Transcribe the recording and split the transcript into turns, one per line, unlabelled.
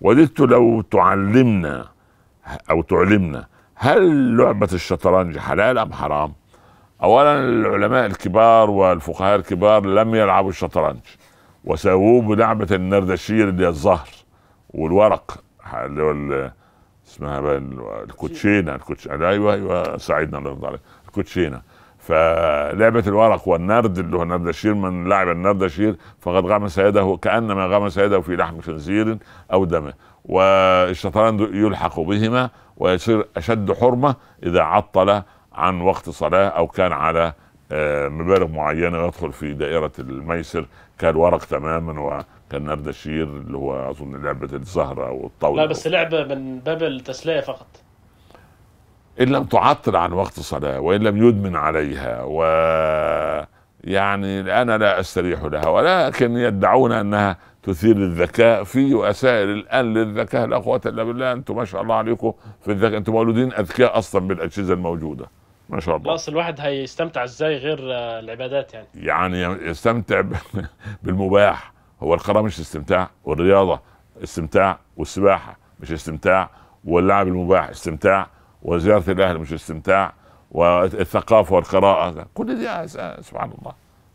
وددت لو تعلمنا او تعلمنا هل لعبه الشطرنج حلال ام حرام؟ اولا العلماء الكبار والفقهاء الكبار لم يلعبوا الشطرنج وسووه بلعبه النردشير اللي هي الزهر والورق اللي هو اسمها الكوتشينه الكوتشينه ايوه ايوه ساعدنا الله يرضى عليك الكوتشينه فلعبة الورق والنرد اللي هو النرد الشير من لعب النرد الشير فقد غمس يده كأنما غمس يده في لحم خنزير أو دمه والشطرنج يلحق بهما ويصير أشد حرمة إذا عطل عن وقت صلاة أو كان على آه، مبالغ معينة يدخل في دائرة الميسر كالورق تماما و كان نرد الشير اللي هو اظن لعبه الزهره والطاوله لا بس
لعبه من باب التسليه فقط
ان لم تعطل عن وقت صلاه وان لم يدمن عليها و يعني انا لا استريح لها ولكن يدعون انها تثير الذكاء في وسائل الان للذكاء لا قوه الا بالله انتم ما شاء الله عليكم في الذكاء انتم مولودين اذكياء اصلا بالاجهزه الموجوده ما شاء الله
خلاص الواحد هيستمتع ازاي غير آه، العبادات
يعني يعني يستمتع بالمباح هو القراءه مش استمتاع والرياضه استمتاع والسباحه مش استمتاع واللعب المباح استمتاع وزياره الاهل مش استمتاع والثقافه والقراءه كل دي سبحان الله